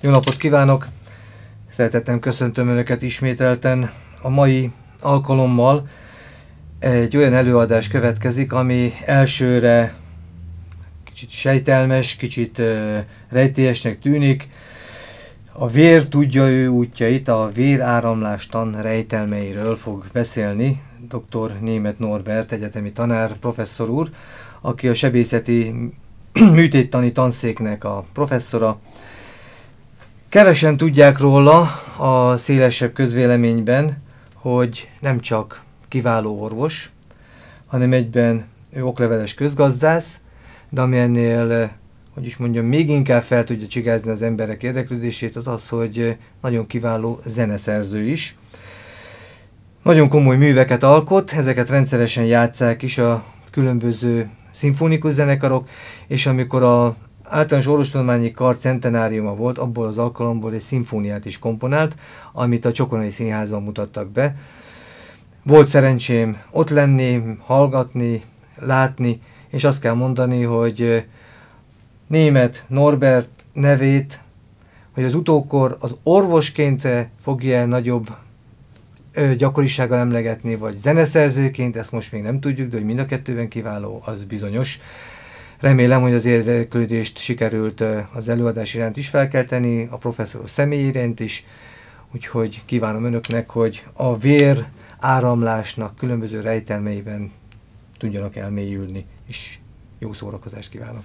Jó napot kívánok! Szeretettem köszöntöm Önöket ismételten. A mai alkalommal egy olyan előadás következik, ami elsőre kicsit sejtelmes, kicsit rejtélyesnek tűnik. A vér tudja ő útjait, a véráramlástan rejtelmeiről fog beszélni dr. Német Norbert egyetemi tanár, professzor úr, aki a sebészeti műtéttani tanszéknek a professzora, Kevesen tudják róla a szélesebb közvéleményben, hogy nem csak kiváló orvos, hanem egyben ő okleveles közgazdász, de ami ennél, hogy is mondjam, még inkább fel tudja csigázni az emberek érdeklődését, az az, hogy nagyon kiváló zeneszerző is. Nagyon komoly műveket alkot, ezeket rendszeresen játszák is a különböző szimfonikus zenekarok, és amikor a általános orvostudományi kar centenáriuma volt, abból az alkalomból egy szimfóniát is komponált, amit a Csokonai Színházban mutattak be. Volt szerencsém ott lenni, hallgatni, látni, és azt kell mondani, hogy német Norbert nevét, hogy az utókor az orvosként fogja nagyobb gyakorisággal emlegetni, vagy zeneszerzőként, ezt most még nem tudjuk, de hogy mind a kettőben kiváló, az bizonyos. Remélem, hogy az érdeklődést sikerült az előadás iránt is felkelteni, a professzor személy iránt is, úgyhogy kívánom önöknek, hogy a vér áramlásnak különböző rejtelmeiben tudjanak elmélyülni, és jó szórakozást kívánok!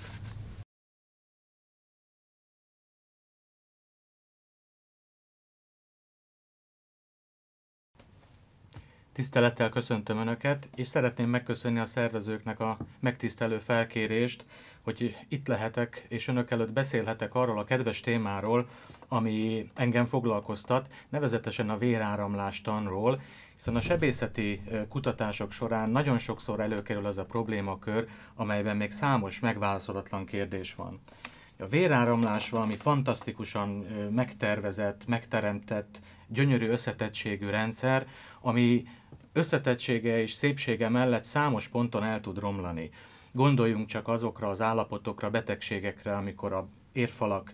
Tisztelettel köszöntöm Önöket, és szeretném megköszönni a szervezőknek a megtisztelő felkérést, hogy itt lehetek, és Önök előtt beszélhetek arról a kedves témáról, ami engem foglalkoztat, nevezetesen a véráramlás tanról, hiszen a sebészeti kutatások során nagyon sokszor előkerül az a problémakör, amelyben még számos megválaszolatlan kérdés van. A véráramlás valami fantasztikusan megtervezett, megteremtett, gyönyörű összetettségű rendszer, ami összetettsége és szépsége mellett számos ponton el tud romlani. Gondoljunk csak azokra az állapotokra, betegségekre, amikor a érfalak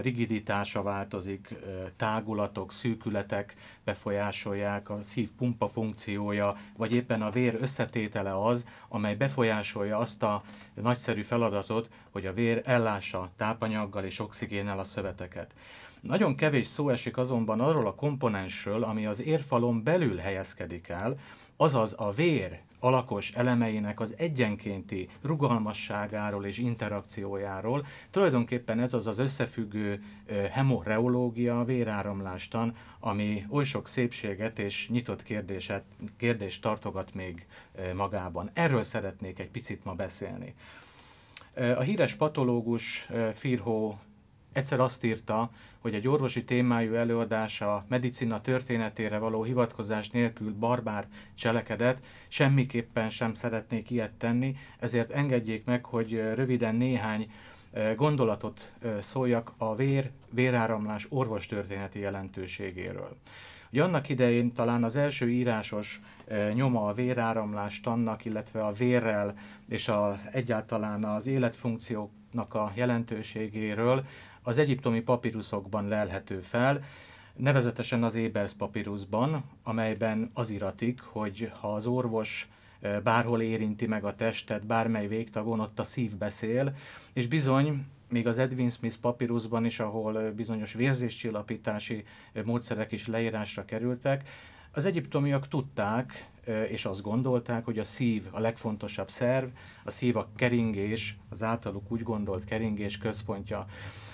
rigiditása változik, tágulatok, szűkületek befolyásolják, a szív pumpa funkciója, vagy éppen a vér összetétele az, amely befolyásolja azt a nagyszerű feladatot, hogy a vér ellássa tápanyaggal és oxigénnel a szöveteket. Nagyon kevés szó esik azonban arról a komponensről, ami az érfalon belül helyezkedik el, azaz a vér alakos elemeinek az egyenkénti rugalmasságáról és interakciójáról. Tulajdonképpen ez az az összefüggő hemoreológia, véráramlástan, ami oly sok szépséget és nyitott kérdéset, kérdést tartogat még magában. Erről szeretnék egy picit ma beszélni. A híres patológus Firho egyszer azt írta, hogy egy orvosi témájú előadás a medicina történetére való hivatkozás nélkül barbár cselekedet, semmiképpen sem szeretnék ilyet tenni, ezért engedjék meg, hogy röviden néhány gondolatot szóljak a vér, véráramlás orvostörténeti jelentőségéről. Ugye annak idején talán az első írásos nyoma a véráramlás tannak, illetve a vérrel és az, egyáltalán az életfunkcióknak a jelentőségéről az egyiptomi papíruszokban lelhető fel, nevezetesen az Ébersz papíruszban, amelyben az iratik, hogy ha az orvos bárhol érinti meg a testet, bármely végtagon, ott a szív beszél, és bizony még az Edwin Smith papíruszban is, ahol bizonyos vérzéscsillapítási módszerek is leírásra kerültek, az egyiptomiak tudták, és azt gondolták, hogy a szív a legfontosabb szerv, a szív a keringés, az általuk úgy gondolt keringés központja.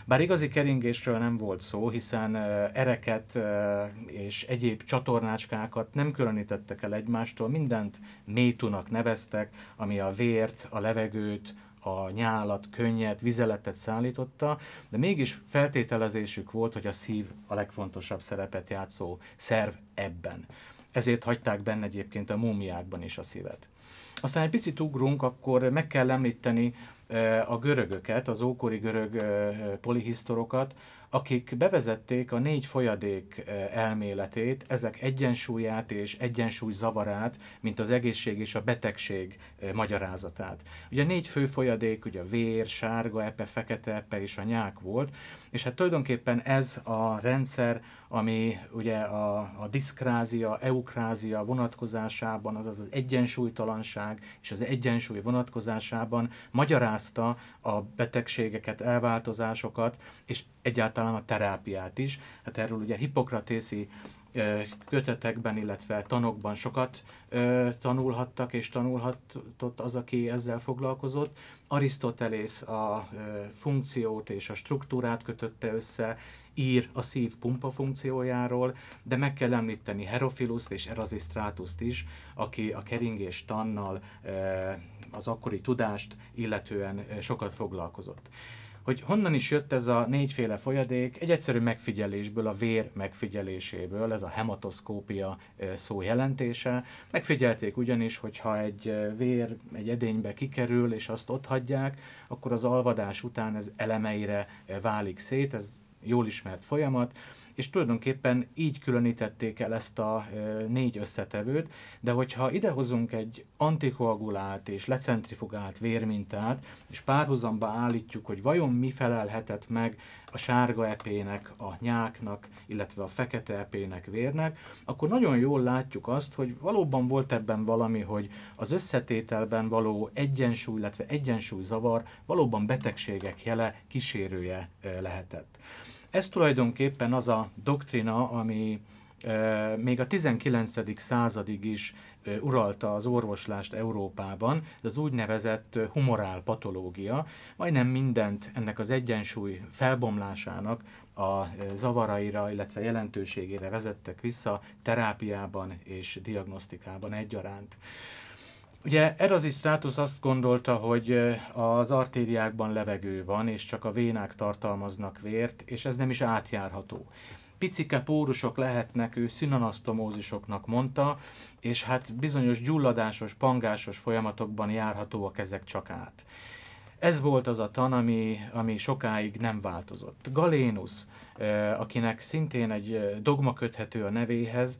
Bár igazi keringésről nem volt szó, hiszen ereket és egyéb csatornácskákat nem különítettek el egymástól, mindent métunak neveztek, ami a vért, a levegőt, a nyálat, könnyet, vizeletet szállította, de mégis feltételezésük volt, hogy a szív a legfontosabb szerepet játszó szerv ebben. Ezért hagyták benne egyébként a múmiákban is a szívet. Aztán egy picit ugrunk, akkor meg kell említeni a görögöket, az ókori görög polihisztorokat, akik bevezették a négy folyadék elméletét, ezek egyensúlyát és egyensúly zavarát, mint az egészség és a betegség magyarázatát. Ugye négy fő folyadék, ugye a vér, sárga epe, fekete epe és a nyák volt, és hát tulajdonképpen ez a rendszer, ami ugye a, a diszkrázia, eukrázia vonatkozásában, azaz az egyensúlytalanság és az egyensúly vonatkozásában magyarázta a betegségeket, elváltozásokat, és egyáltalán a terápiát is. Hát erről ugye Hippokratészi kötetekben, illetve tanokban sokat tanulhattak és tanulhatott az, aki ezzel foglalkozott. Arisztotelész a funkciót és a struktúrát kötötte össze, ír a szív pumpa funkciójáról, de meg kell említeni Herofiluszt és Erasistratuszt is, aki a keringés tannal az akkori tudást illetően sokat foglalkozott hogy honnan is jött ez a négyféle folyadék, egy egyszerű megfigyelésből, a vér megfigyeléséből, ez a hematoszkópia szó jelentése. Megfigyelték ugyanis, hogyha egy vér egy edénybe kikerül, és azt ott hagyják, akkor az alvadás után ez elemeire válik szét, ez jól ismert folyamat, és tulajdonképpen így különítették el ezt a négy összetevőt, de hogyha idehozunk egy antikoagulált és lecentrifugált vérmintát, és párhuzamba állítjuk, hogy vajon mi felelhetett meg a sárga epének, a nyáknak, illetve a fekete epének, vérnek, akkor nagyon jól látjuk azt, hogy valóban volt ebben valami, hogy az összetételben való egyensúly, illetve egyensúlyzavar valóban betegségek jele, kísérője lehetett. Ez tulajdonképpen az a doktrina, ami e, még a 19. századig is e, uralta az orvoslást Európában, az úgynevezett e, humorál patológia, majdnem mindent ennek az egyensúly felbomlásának a zavaraira, illetve jelentőségére vezettek vissza terápiában és diagnosztikában egyaránt. Ugye Erasistratus azt gondolta, hogy az artériákban levegő van, és csak a vénák tartalmaznak vért, és ez nem is átjárható. Picike pórusok lehetnek, ő szinanasztomózisoknak mondta, és hát bizonyos gyulladásos, pangásos folyamatokban járhatóak ezek csak át. Ez volt az a tan, ami, ami sokáig nem változott. Galénusz, akinek szintén egy dogma köthető a nevéhez,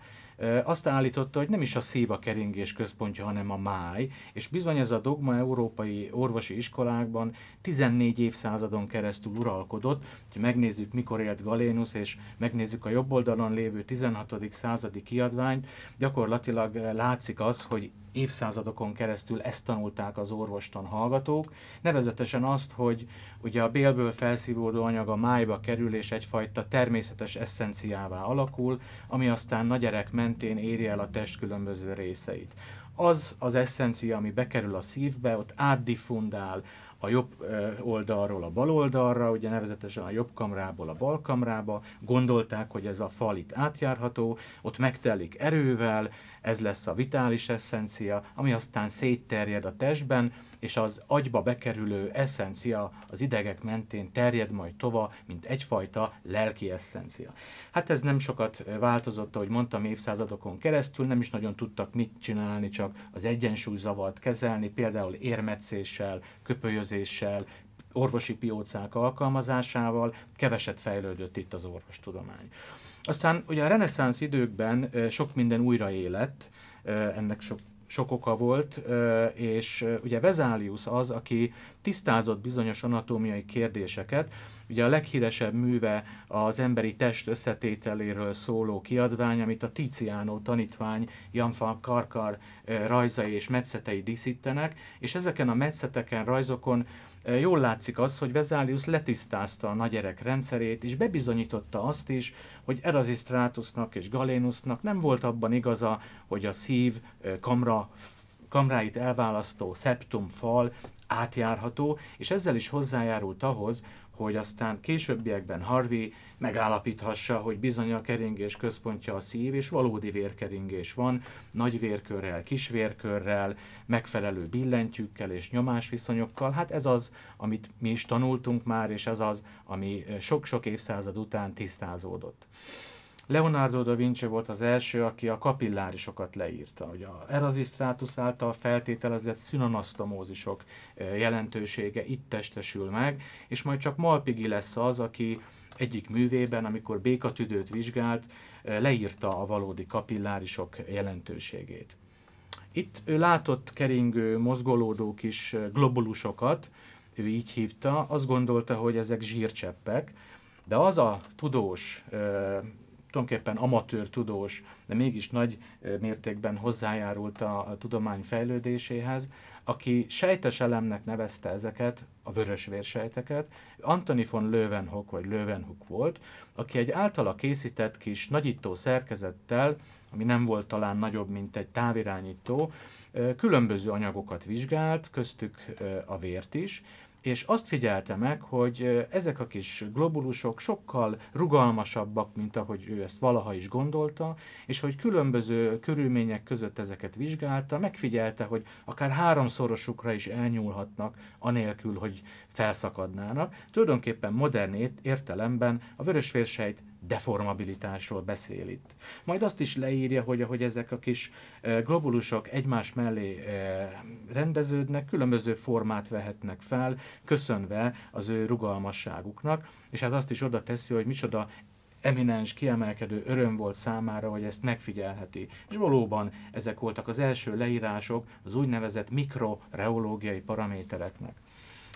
azt állította, hogy nem is a szív a keringés központja, hanem a máj, és bizony ez a dogma európai orvosi iskolákban 14 évszázadon keresztül uralkodott. hogy megnézzük, mikor élt Galénusz, és megnézzük a jobb oldalon lévő 16. századi kiadványt, gyakorlatilag látszik az, hogy évszázadokon keresztül ezt tanulták az orvostan hallgatók, nevezetesen azt, hogy ugye a bélből felszívódó anyag a májba kerül és egyfajta természetes eszenciává alakul, ami aztán nagyerek mentén éri el a test különböző részeit. Az az eszencia, ami bekerül a szívbe, ott átdiffundál, a jobb oldalról a bal oldalra, ugye nevezetesen a jobb kamrából a bal kamrába, gondolták, hogy ez a fal itt átjárható, ott megtelik erővel, ez lesz a vitális eszencia, ami aztán szétterjed a testben, és az agyba bekerülő eszencia az idegek mentén terjed majd tova, mint egyfajta lelki eszencia. Hát ez nem sokat változott, ahogy mondtam, évszázadokon keresztül, nem is nagyon tudtak mit csinálni, csak az egyensúlyzavart kezelni, például érmetszéssel, köpölyözéssel, orvosi piócák alkalmazásával, keveset fejlődött itt az orvostudomány. Aztán ugye a reneszánsz időkben sok minden újraélett, ennek sok sok oka volt, és ugye Vezálius az, aki tisztázott bizonyos anatómiai kérdéseket. Ugye a leghíresebb műve az emberi test összetételéről szóló kiadvány, amit a Tiziano tanítvány Jan van Karkar rajzai és metszetei díszítenek, és ezeken a metszeteken, rajzokon jól látszik az, hogy Vezálius letisztázta a nagyerek rendszerét, és bebizonyította azt is, hogy Erasistratusnak és Galénusnak nem volt abban igaza, hogy a szív kamra kamráit elválasztó szeptum fal átjárható, és ezzel is hozzájárult ahhoz, hogy aztán későbbiekben Harvey megállapíthassa, hogy bizony a keringés központja a szív, és valódi vérkeringés van, nagy vérkörrel, kis vérkörrel, megfelelő billentyűkkel és nyomásviszonyokkal. Hát ez az, amit mi is tanultunk már, és ez az, ami sok-sok évszázad után tisztázódott. Leonardo da Vinci volt az első, aki a kapillárisokat leírta, hogy a erazisztrátus által feltételezett szünanasztomózisok eh, jelentősége itt testesül meg, és majd csak Malpigi lesz az, aki egyik művében, amikor békatüdőt vizsgált, eh, leírta a valódi kapillárisok jelentőségét. Itt ő látott keringő, mozgolódó kis eh, globulusokat, ő így hívta, azt gondolta, hogy ezek zsírcseppek, de az a tudós tulajdonképpen amatőr tudós, de mégis nagy mértékben hozzájárult a, a tudomány fejlődéséhez, aki sejtes elemnek nevezte ezeket, a vörös vérsejteket, Antoni von Löwenhock vagy Löwenhock volt, aki egy általa készített kis nagyító szerkezettel, ami nem volt talán nagyobb, mint egy távirányító, különböző anyagokat vizsgált, köztük a vért is, és azt figyelte meg, hogy ezek a kis globulusok sokkal rugalmasabbak, mint ahogy ő ezt valaha is gondolta, és hogy különböző körülmények között ezeket vizsgálta, megfigyelte, hogy akár háromszorosukra is elnyúlhatnak, anélkül, hogy felszakadnának. Tulajdonképpen modern értelemben a vörösvérsejt deformabilitásról beszél itt. Majd azt is leírja, hogy ahogy ezek a kis globulusok egymás mellé rendeződnek, különböző formát vehetnek fel, köszönve az ő rugalmasságuknak, és hát azt is oda teszi, hogy micsoda eminens, kiemelkedő öröm volt számára, hogy ezt megfigyelheti. És valóban ezek voltak az első leírások az úgynevezett mikroreológiai paramétereknek.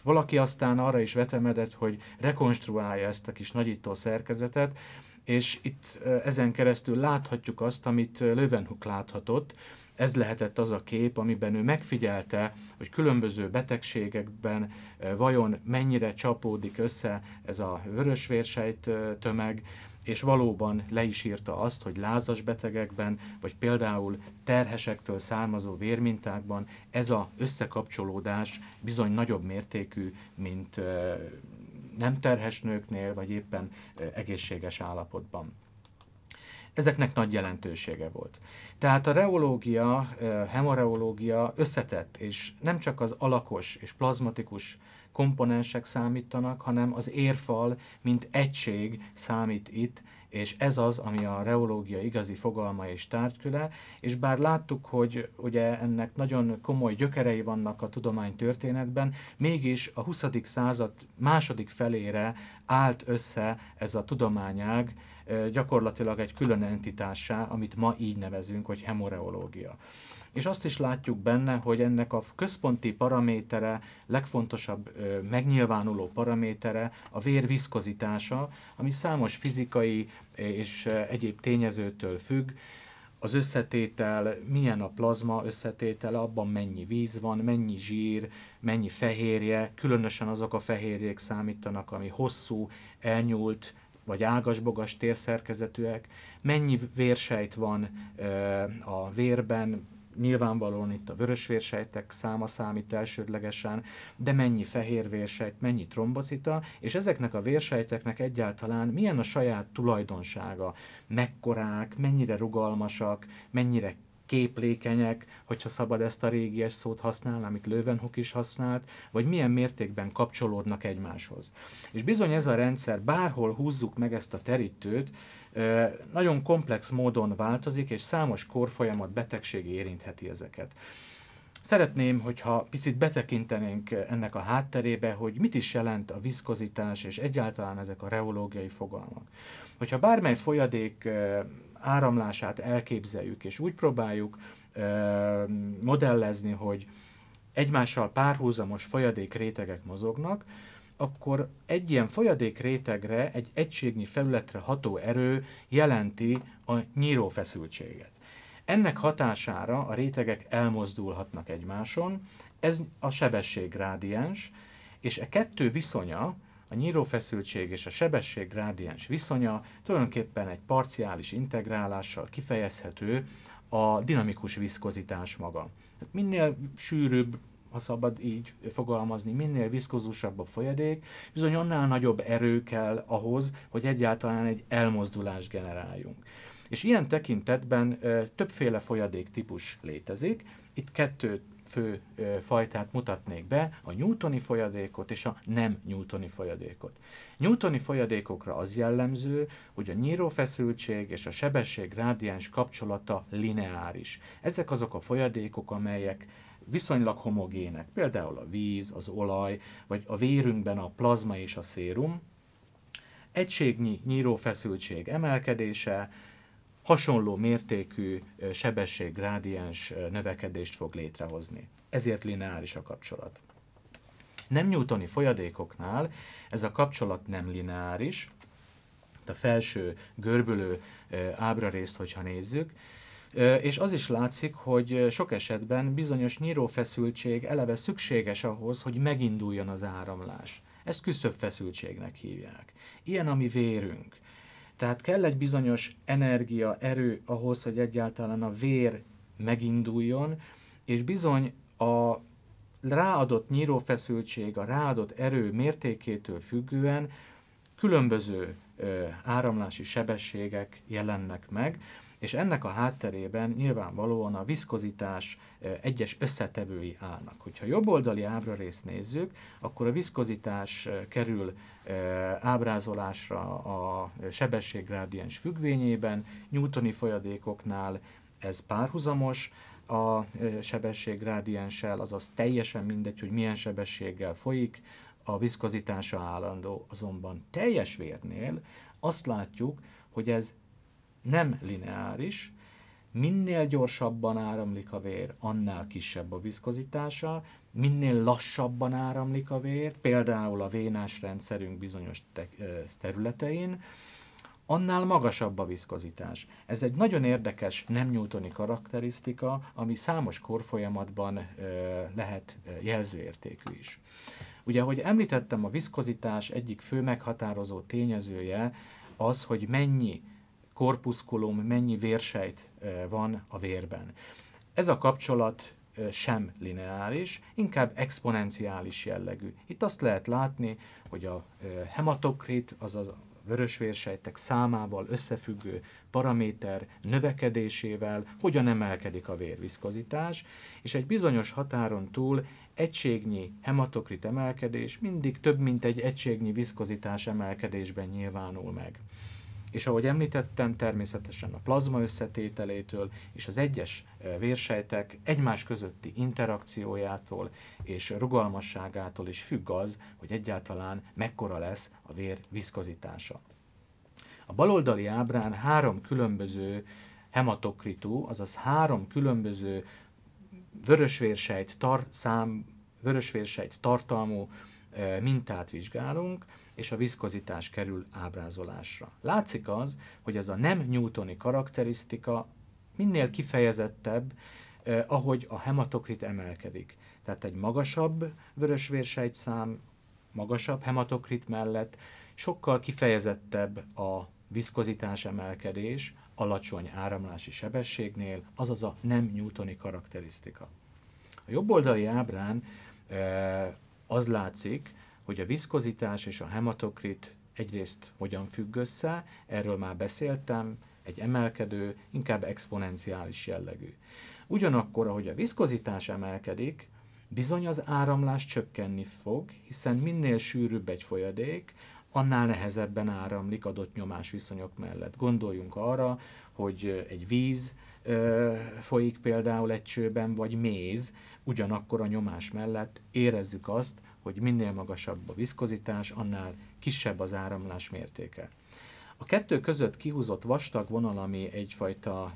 Valaki aztán arra is vetemedett, hogy rekonstruálja ezt a kis nagyító szerkezetet, és itt ezen keresztül láthatjuk azt, amit Löwenhuk láthatott, ez lehetett az a kép, amiben ő megfigyelte, hogy különböző betegségekben vajon mennyire csapódik össze ez a vörösvérsejt tömeg, és valóban le is írta azt, hogy lázas betegekben, vagy például terhesektől származó vérmintákban ez a összekapcsolódás bizony nagyobb mértékű, mint nem terhes nőknél, vagy éppen egészséges állapotban. Ezeknek nagy jelentősége volt. Tehát a reológia, hemoreológia összetett, és nem csak az alakos és plazmatikus komponensek számítanak, hanem az érfal, mint egység számít itt, és ez az, ami a reológia igazi fogalma és tárgyköle, és bár láttuk, hogy ugye ennek nagyon komoly gyökerei vannak a tudomány történetben, mégis a 20. század második felére állt össze ez a tudományág, gyakorlatilag egy külön entitássá, amit ma így nevezünk, hogy hemoreológia és azt is látjuk benne, hogy ennek a központi paramétere, legfontosabb megnyilvánuló paramétere a vér viszkozitása, ami számos fizikai és egyéb tényezőtől függ, az összetétel, milyen a plazma összetétele, abban mennyi víz van, mennyi zsír, mennyi fehérje, különösen azok a fehérjék számítanak, ami hosszú, elnyúlt, vagy ágasbogas térszerkezetűek, mennyi vérsejt van ö, a vérben, Nyilvánvalóan itt a vörösvérsejtek száma számít elsődlegesen, de mennyi fehérvérsejt, mennyi trombocita, és ezeknek a vérsejteknek egyáltalán milyen a saját tulajdonsága, mekkorák, mennyire rugalmasak, mennyire képlékenyek, hogyha szabad ezt a régies szót használni, amit Löwenhoek is használt, vagy milyen mértékben kapcsolódnak egymáshoz. És bizony ez a rendszer, bárhol húzzuk meg ezt a terítőt, nagyon komplex módon változik, és számos korfolyamat, betegség érintheti ezeket. Szeretném, hogyha picit betekintenénk ennek a hátterébe, hogy mit is jelent a viszkozitás és egyáltalán ezek a reológiai fogalmak. Hogyha bármely folyadék áramlását elképzeljük, és úgy próbáljuk modellezni, hogy egymással párhuzamos folyadék rétegek mozognak, akkor egy ilyen folyadék rétegre, egy egységnyi felületre ható erő jelenti a nyírófeszültséget. Ennek hatására a rétegek elmozdulhatnak egymáson, ez a sebességgrádiens, és e kettő viszonya, a nyírófeszültség és a sebességgrádiens viszonya tulajdonképpen egy parciális integrálással kifejezhető a dinamikus viszkozitás maga. Minél sűrűbb ha szabad így fogalmazni, minél viszkózusabb a folyadék, bizony annál nagyobb erő kell ahhoz, hogy egyáltalán egy elmozdulást generáljunk. És ilyen tekintetben ö, többféle folyadék típus létezik. Itt kettő fő fajtát mutatnék be, a newtoni folyadékot és a nem newtoni folyadékot. Newtoni folyadékokra az jellemző, hogy a nyírófeszültség és a sebesség rádiáns kapcsolata lineáris. Ezek azok a folyadékok, amelyek viszonylag homogének, például a víz, az olaj, vagy a vérünkben a plazma és a szérum, egységnyi nyírófeszültség emelkedése hasonló mértékű sebességgrádiens növekedést fog létrehozni. Ezért lineáris a kapcsolat. Nem newtoni folyadékoknál ez a kapcsolat nem lineáris, a felső görbülő ábra részt, hogyha nézzük, és az is látszik, hogy sok esetben bizonyos nyírófeszültség eleve szükséges ahhoz, hogy meginduljon az áramlás. Ezt küszöbb feszültségnek hívják. Ilyen a mi vérünk. Tehát kell egy bizonyos energia, erő ahhoz, hogy egyáltalán a vér meginduljon, és bizony a ráadott nyírófeszültség, a ráadott erő mértékétől függően különböző áramlási sebességek jelennek meg és ennek a hátterében nyilvánvalóan a viszkozitás egyes összetevői állnak. Hogyha jobboldali ábra részt nézzük, akkor a viszkozitás kerül ábrázolásra a sebességgradiens függvényében, newtoni folyadékoknál ez párhuzamos, a sebességgrádienssel, azaz teljesen mindegy, hogy milyen sebességgel folyik, a viszkozitása állandó, azonban teljes vérnél azt látjuk, hogy ez nem lineáris, minél gyorsabban áramlik a vér, annál kisebb a viszkozitása, minél lassabban áramlik a vér, például a vénás rendszerünk bizonyos területein, annál magasabb a viszkozitás. Ez egy nagyon érdekes nem newtoni karakterisztika, ami számos korfolyamatban lehet jelzőértékű is. Ugye, ahogy említettem, a viszkozitás egyik fő meghatározó tényezője az, hogy mennyi korpuszkulum, mennyi vérsejt van a vérben. Ez a kapcsolat sem lineáris, inkább exponenciális jellegű. Itt azt lehet látni, hogy a hematokrit, azaz vörösvérsejtek számával összefüggő paraméter növekedésével hogyan emelkedik a vérviszkozitás, és egy bizonyos határon túl egységnyi hematokrit emelkedés mindig több mint egy egységnyi viszkozitás emelkedésben nyilvánul meg. És ahogy említettem, természetesen a plazma összetételétől és az egyes vérsejtek egymás közötti interakciójától és rugalmasságától is függ az, hogy egyáltalán mekkora lesz a vér viszkozitása. A baloldali ábrán három különböző hematokritú, azaz három különböző vörösvérsejt, tar, szám, vörösvérsejt tartalmú mintát vizsgálunk, és a viszkozitás kerül ábrázolásra. Látszik az, hogy ez a nem newtoni karakterisztika minél kifejezettebb, eh, ahogy a hematokrit emelkedik. Tehát egy magasabb vörösvérsejtszám, magasabb hematokrit mellett sokkal kifejezettebb a viszkozitás emelkedés alacsony áramlási sebességnél, azaz a nem newtoni karakterisztika. A jobboldali ábrán eh, az látszik, hogy a viszkozitás és a hematokrit egyrészt hogyan függ össze, erről már beszéltem, egy emelkedő, inkább exponenciális jellegű. Ugyanakkor, ahogy a viszkozitás emelkedik, bizony az áramlás csökkenni fog, hiszen minél sűrűbb egy folyadék, annál nehezebben áramlik adott viszonyok mellett. Gondoljunk arra, hogy egy víz ö, folyik például egy csőben, vagy méz, ugyanakkor a nyomás mellett érezzük azt, hogy minél magasabb a viszkozitás, annál kisebb az áramlás mértéke. A kettő között kihúzott vastag vonal, ami egyfajta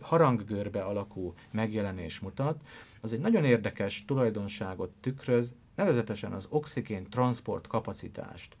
haranggörbe alakú megjelenés mutat, az egy nagyon érdekes tulajdonságot tükröz, nevezetesen az oxigén transport kapacitást.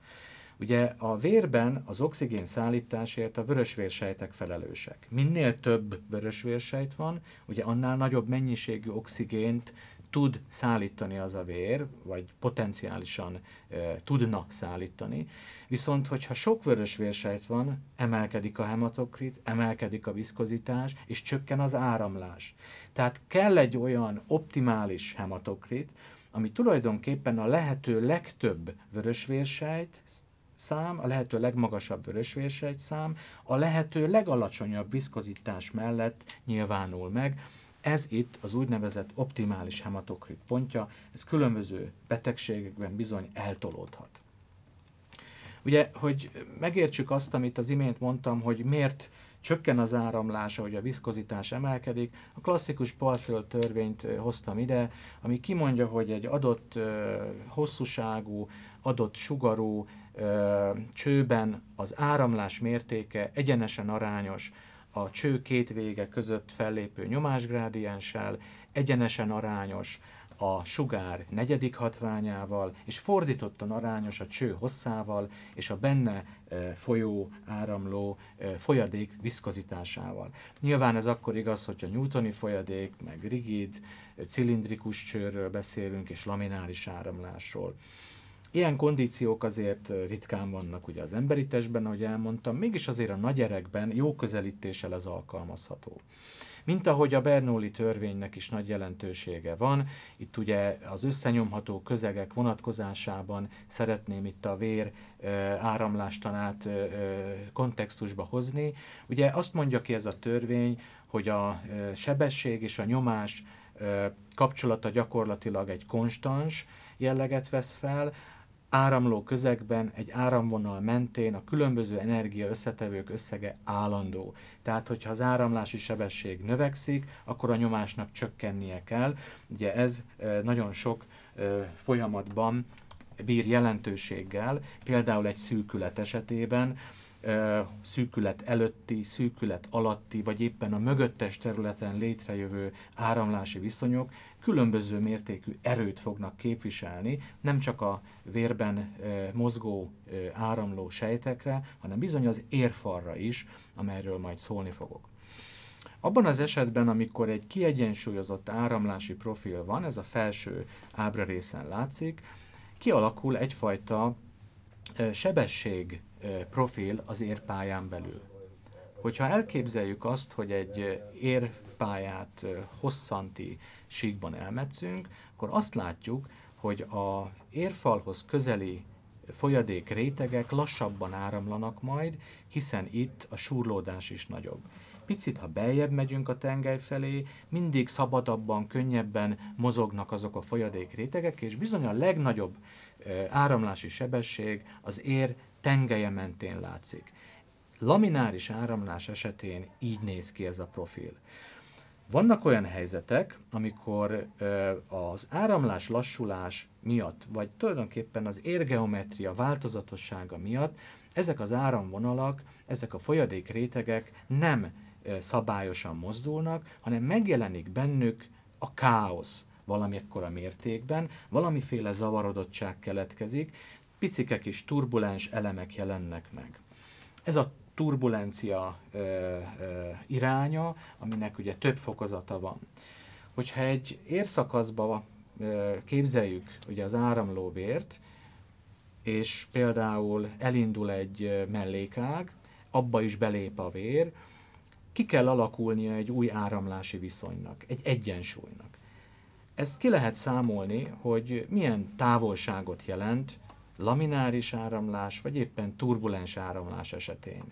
Ugye a vérben az oxigén szállításért a vörösvérsejtek felelősek. Minél több vörösvérsejt van, ugye annál nagyobb mennyiségű oxigént tud szállítani az a vér, vagy potenciálisan e, tudna szállítani. Viszont, hogyha sok vörös vérsejt van, emelkedik a hematokrit, emelkedik a viszkozitás, és csökken az áramlás. Tehát kell egy olyan optimális hematokrit, ami tulajdonképpen a lehető legtöbb vörös vérsejt szám, a lehető legmagasabb vörösvérsejt szám, a lehető legalacsonyabb viszkozitás mellett nyilvánul meg, ez itt az úgynevezett optimális hematokrit pontja, ez különböző betegségekben bizony eltolódhat. Ugye, hogy megértsük azt, amit az imént mondtam, hogy miért csökken az áramlás, hogy a viszkozitás emelkedik, a klasszikus Parsel törvényt hoztam ide, ami kimondja, hogy egy adott hosszúságú, adott sugarú csőben az áramlás mértéke egyenesen arányos a cső két vége között fellépő nyomásgrádienssel, egyenesen arányos a sugár negyedik hatványával, és fordítottan arányos a cső hosszával és a benne e, folyó, áramló e, folyadék viszkozitásával. Nyilván ez akkor igaz, hogy a newtoni folyadék, meg rigid, e, cilindrikus csőről beszélünk, és lamináris áramlásról. Ilyen kondíciók azért ritkán vannak ugye az emberi testben, ahogy elmondtam, mégis azért a nagyerekben jó közelítéssel ez alkalmazható. Mint ahogy a Bernoulli törvénynek is nagy jelentősége van, itt ugye az összenyomható közegek vonatkozásában szeretném itt a vér áramlástanát kontextusba hozni. Ugye azt mondja ki ez a törvény, hogy a sebesség és a nyomás kapcsolata gyakorlatilag egy konstans jelleget vesz fel, áramló közegben, egy áramvonal mentén a különböző energia összetevők összege állandó. Tehát, hogyha az áramlási sebesség növekszik, akkor a nyomásnak csökkennie kell. Ugye ez nagyon sok folyamatban bír jelentőséggel, például egy szűkület esetében, szűkület előtti, szűkület alatti, vagy éppen a mögöttes területen létrejövő áramlási viszonyok különböző mértékű erőt fognak képviselni, nem csak a vérben mozgó, áramló sejtekre, hanem bizony az érfalra is, amelyről majd szólni fogok. Abban az esetben, amikor egy kiegyensúlyozott áramlási profil van, ez a felső ábra részen látszik, kialakul egyfajta sebesség profil az érpályán belül. Hogyha elképzeljük azt, hogy egy érpályát hosszanti síkban elmetszünk, akkor azt látjuk, hogy a érfalhoz közeli folyadék rétegek lassabban áramlanak majd, hiszen itt a súrlódás is nagyobb. Picit, ha beljebb megyünk a tengely felé, mindig szabadabban, könnyebben mozognak azok a folyadék rétegek, és bizony a legnagyobb áramlási sebesség az ér tengelye mentén látszik. Lamináris áramlás esetén így néz ki ez a profil. Vannak olyan helyzetek, amikor az áramlás lassulás miatt, vagy tulajdonképpen az érgeometria változatossága miatt ezek az áramvonalak, ezek a folyadék rétegek nem szabályosan mozdulnak, hanem megjelenik bennük a káosz valamikor a mértékben, valamiféle zavarodottság keletkezik, picike kis turbulens elemek jelennek meg. Ez a turbulencia ö, ö, iránya, aminek ugye több fokozata van. Hogyha egy érszakaszba ö, képzeljük ugye az áramló vért, és például elindul egy mellékág, abba is belép a vér, ki kell alakulnia egy új áramlási viszonynak, egy egyensúlynak. Ezt ki lehet számolni, hogy milyen távolságot jelent lamináris áramlás, vagy éppen turbulens áramlás esetén.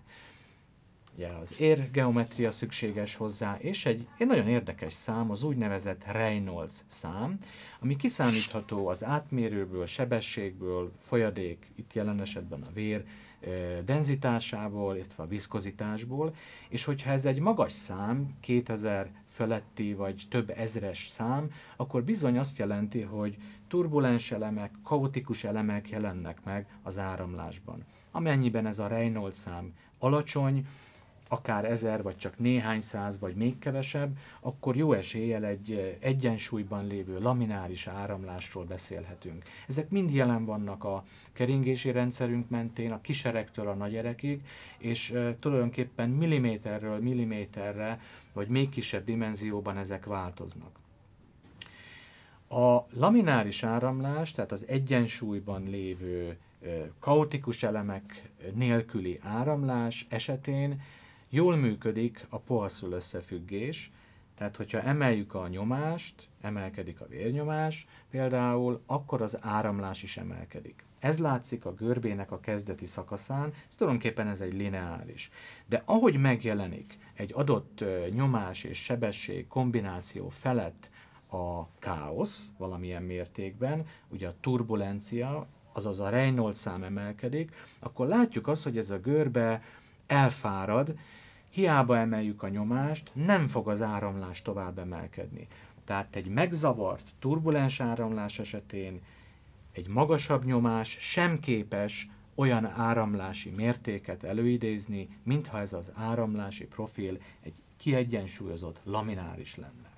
Ugye az érgeometria szükséges hozzá, és egy, egy nagyon érdekes szám, az úgynevezett Reynolds szám, ami kiszámítható az átmérőből, sebességből, folyadék, itt jelen esetben a vér, denzitásából, illetve a viszkozitásból, és hogyha ez egy magas szám, 2000 feletti vagy több ezres szám, akkor bizony azt jelenti, hogy turbulens elemek, kaotikus elemek jelennek meg az áramlásban. Amennyiben ez a Reynolds szám alacsony, akár ezer, vagy csak néhány száz, vagy még kevesebb, akkor jó eséllyel egy egyensúlyban lévő lamináris áramlásról beszélhetünk. Ezek mind jelen vannak a keringési rendszerünk mentén, a kiserektől a nagyerekig, és tulajdonképpen milliméterről milliméterre vagy még kisebb dimenzióban ezek változnak. A lamináris áramlás, tehát az egyensúlyban lévő kaotikus elemek nélküli áramlás esetén jól működik a pohaszul összefüggés, tehát hogyha emeljük a nyomást, emelkedik a vérnyomás például, akkor az áramlás is emelkedik. Ez látszik a görbének a kezdeti szakaszán, ez tulajdonképpen ez egy lineáris. De ahogy megjelenik egy adott nyomás és sebesség kombináció felett a káosz valamilyen mértékben, ugye a turbulencia, azaz a Reynolds szám emelkedik, akkor látjuk azt, hogy ez a görbe elfárad, hiába emeljük a nyomást, nem fog az áramlás tovább emelkedni. Tehát egy megzavart, turbulens áramlás esetén egy magasabb nyomás sem képes olyan áramlási mértéket előidézni, mintha ez az áramlási profil egy kiegyensúlyozott lamináris lenne.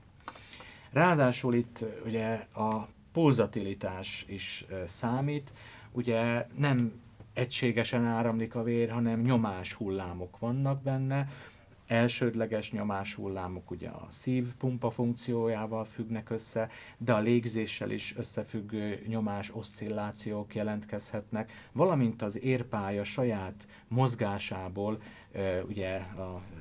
Ráadásul itt ugye a pulzatilitás is számít, ugye nem egységesen áramlik a vér, hanem nyomás hullámok vannak benne, elsődleges nyomás hullámok ugye a szívpumpa funkciójával függnek össze, de a légzéssel is összefüggő nyomás oszcillációk jelentkezhetnek, valamint az érpálya saját mozgásából, ugye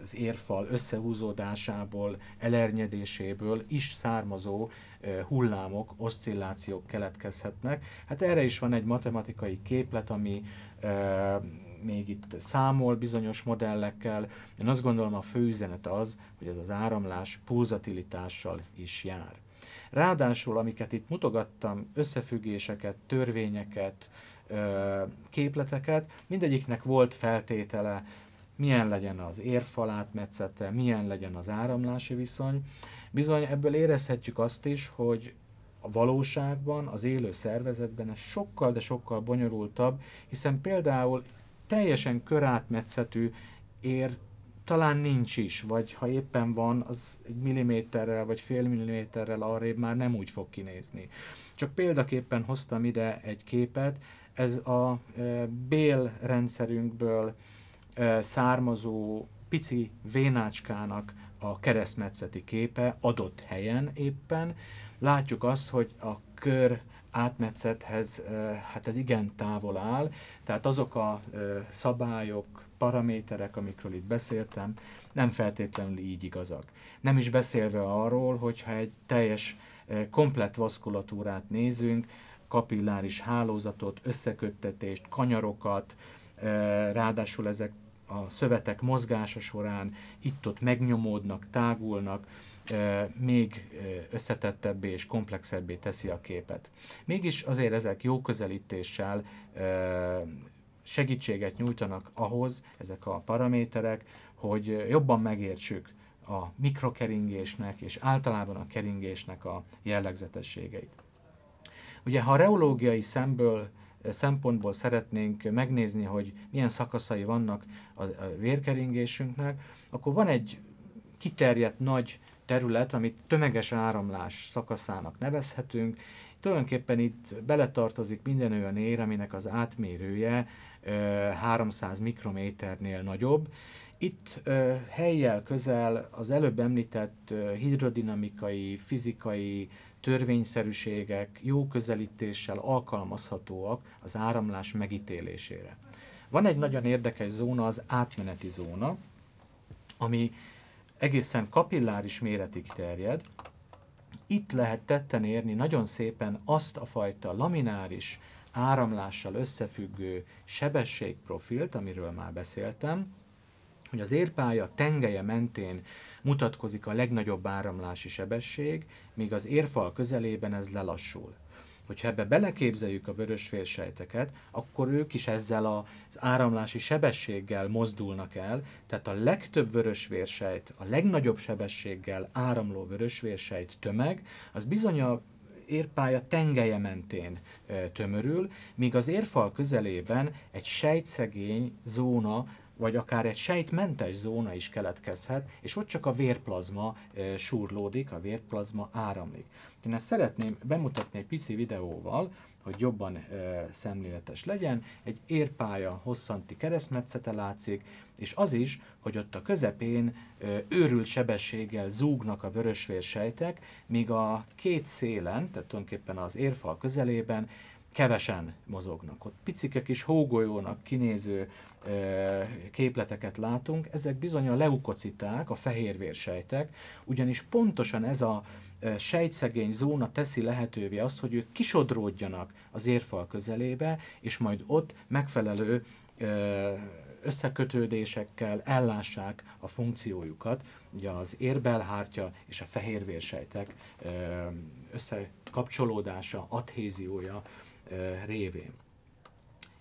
az érfal összehúzódásából, elernyedéséből is származó hullámok, oszcillációk keletkezhetnek. Hát erre is van egy matematikai képlet, ami még itt számol bizonyos modellekkel. Én azt gondolom a fő üzenet az, hogy ez az áramlás pulzatilitással is jár. Ráadásul, amiket itt mutogattam, összefüggéseket, törvényeket, képleteket, mindegyiknek volt feltétele, milyen legyen az érfalát metszete, milyen legyen az áramlási viszony. Bizony ebből érezhetjük azt is, hogy a valóságban, az élő szervezetben ez sokkal, de sokkal bonyolultabb, hiszen például teljesen körátmetszetű ér talán nincs is, vagy ha éppen van, az egy milliméterrel vagy fél milliméterrel arrébb már nem úgy fog kinézni. Csak példaképpen hoztam ide egy képet, ez a e, bél rendszerünkből e, származó pici vénácskának a keresztmetszeti képe adott helyen éppen. Látjuk azt, hogy a kör átmetszethez hát ez igen távol áll, tehát azok a szabályok, paraméterek, amikről itt beszéltem, nem feltétlenül így igazak. Nem is beszélve arról, hogyha egy teljes, komplett vaszkulatúrát nézünk, kapilláris hálózatot, összeköttetést, kanyarokat, ráadásul ezek a szövetek mozgása során itt-ott megnyomódnak, tágulnak, még összetettebbé és komplexebbé teszi a képet. Mégis azért ezek jó közelítéssel segítséget nyújtanak ahhoz, ezek a paraméterek, hogy jobban megértsük a mikrokeringésnek és általában a keringésnek a jellegzetességeit. Ugye, ha reológiai szemből szempontból szeretnénk megnézni, hogy milyen szakaszai vannak a vérkeringésünknek, akkor van egy kiterjedt nagy terület, amit tömeges áramlás szakaszának nevezhetünk. Tulajdonképpen itt beletartozik minden olyan ér, aminek az átmérője 300 mikrométernél nagyobb. Itt helyjel közel az előbb említett hidrodinamikai, fizikai, törvényszerűségek jó közelítéssel alkalmazhatóak az áramlás megítélésére. Van egy nagyon érdekes zóna, az átmeneti zóna, ami egészen kapilláris méretig terjed. Itt lehet tetten érni nagyon szépen azt a fajta lamináris áramlással összefüggő sebességprofilt, amiről már beszéltem, hogy az érpálya tengeje mentén mutatkozik a legnagyobb áramlási sebesség, míg az érfal közelében ez lelassul. Hogyha ebbe beleképzeljük a vörös félsejteket, akkor ők is ezzel az áramlási sebességgel mozdulnak el, tehát a legtöbb vörös vérsejt, a legnagyobb sebességgel áramló vörös vérsejt tömeg, az bizony a érpálya tengelye mentén tömörül, míg az érfal közelében egy sejtszegény zóna vagy akár egy sejtmentes zóna is keletkezhet, és ott csak a vérplazma e, súrlódik, a vérplazma áramlik. Én ezt szeretném bemutatni egy pici videóval, hogy jobban e, szemléletes legyen. Egy érpálya hosszanti keresztmetszete látszik, és az is, hogy ott a közepén e, őrült sebességgel zúgnak a vörösvérsejtek, míg a két szélen, tehát tulajdonképpen az érfal közelében kevesen mozognak. Ott picike kis hógolyónak kinéző képleteket látunk, ezek bizony a leukociták, a fehérvérsejtek, ugyanis pontosan ez a sejtszegény zóna teszi lehetővé azt, hogy ők kisodródjanak az érfal közelébe, és majd ott megfelelő összekötődésekkel ellássák a funkciójukat. Ugye az érbelhártya és a fehérvérsejtek összekapcsolódása, adhéziója révén.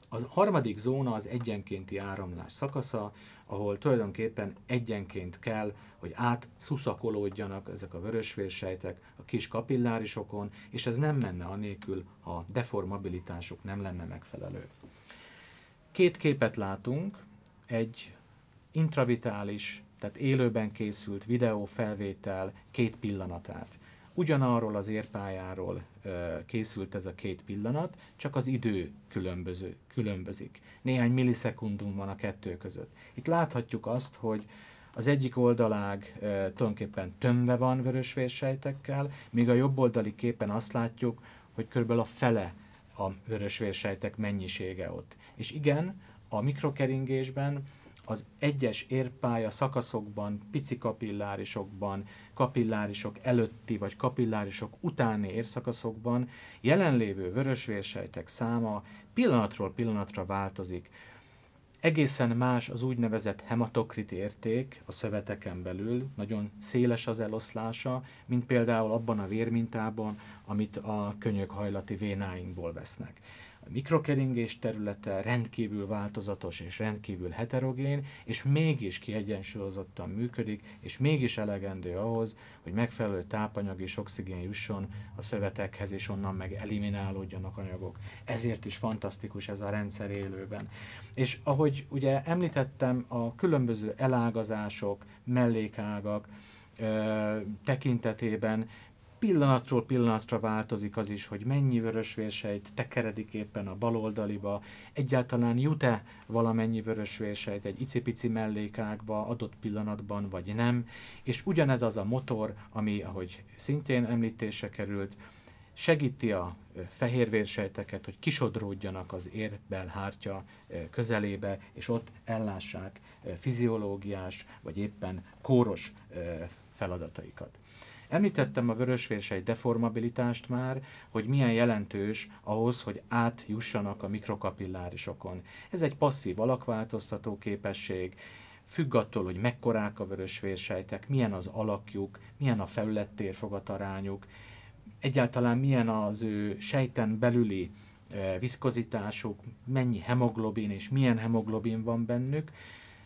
Az harmadik zóna az egyenkénti áramlás szakasza, ahol tulajdonképpen egyenként kell, hogy átszuszakolódjanak ezek a vörösvérsejtek a kis kapillárisokon, és ez nem menne anélkül, ha a deformabilitásuk nem lenne megfelelő. Két képet látunk, egy intravitális, tehát élőben készült videófelvétel két pillanatát. Ugyanarról az érpályáról készült ez a két pillanat, csak az idő különböző, különbözik. Néhány millisekundum van a kettő között. Itt láthatjuk azt, hogy az egyik oldalág e, tulajdonképpen tömve van vörösvérsejtekkel, míg a jobb oldali képen azt látjuk, hogy körülbelül a fele a vörösvérsejtek mennyisége ott. És igen, a mikrokeringésben az egyes érpálya szakaszokban, pici kapillárisokban, kapillárisok előtti vagy kapillárisok utáni érszakaszokban jelenlévő vörösvérsejtek száma pillanatról pillanatra változik. Egészen más az úgynevezett hematokrit érték a szöveteken belül, nagyon széles az eloszlása, mint például abban a vérmintában, amit a könyökhajlati vénáinkból vesznek mikrokeringés területe rendkívül változatos és rendkívül heterogén, és mégis kiegyensúlyozottan működik, és mégis elegendő ahhoz, hogy megfelelő tápanyag és oxigén jusson a szövetekhez, és onnan meg eliminálódjanak anyagok. Ezért is fantasztikus ez a rendszer élőben. És ahogy ugye említettem, a különböző elágazások, mellékágak, tekintetében pillanatról pillanatra változik az is, hogy mennyi vörösvérsejt tekeredik éppen a baloldaliba, egyáltalán jut-e valamennyi vörösvérsejt egy icipici mellékákba adott pillanatban, vagy nem, és ugyanez az a motor, ami, ahogy szintén említése került, segíti a fehérvérsejteket, hogy kisodródjanak az érbelhártya közelébe, és ott ellássák fiziológiás, vagy éppen kóros feladataikat. Említettem a vörösvérsej deformabilitást már, hogy milyen jelentős ahhoz, hogy átjussanak a mikrokapillárisokon. Ez egy passzív alakváltoztató képesség, függ attól, hogy mekkorák a vörösvérsejtek, milyen az alakjuk, milyen a felülettérfogatarányuk, egyáltalán milyen az ő sejten belüli eh, viszkozitásuk, mennyi hemoglobin és milyen hemoglobin van bennük,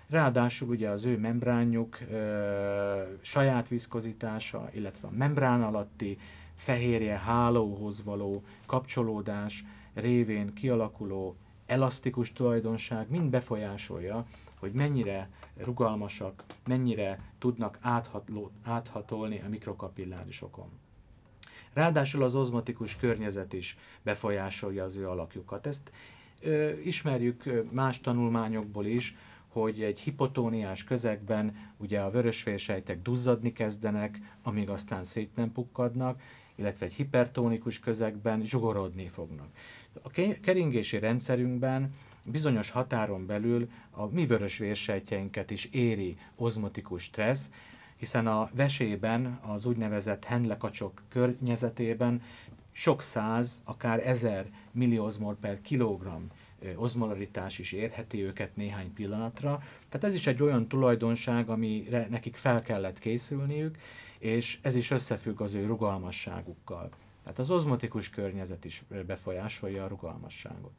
Ráadásul ugye az ő membránjuk ö, saját viszkozitása, illetve a membrán alatti fehérje hálóhoz való kapcsolódás révén kialakuló elasztikus tulajdonság mind befolyásolja, hogy mennyire rugalmasak, mennyire tudnak áthatló, áthatolni a mikrokapillárisokon. Ráadásul az ozmotikus környezet is befolyásolja az ő alakjukat. Ezt ö, ismerjük más tanulmányokból is, hogy egy hipotóniás közegben ugye a vörösvérsejtek duzzadni kezdenek, amíg aztán szét nem pukkadnak, illetve egy hipertónikus közegben zsugorodni fognak. A keringési rendszerünkben bizonyos határon belül a mi vörösvérsejtjeinket is éri ozmotikus stressz, hiszen a vesében, az úgynevezett henlekacsok környezetében sok száz, akár ezer milliozmol per kilogramm ozmolaritás is érheti őket néhány pillanatra. Tehát ez is egy olyan tulajdonság, amire nekik fel kellett készülniük, és ez is összefügg az ő rugalmasságukkal. Tehát az ozmotikus környezet is befolyásolja a rugalmasságot.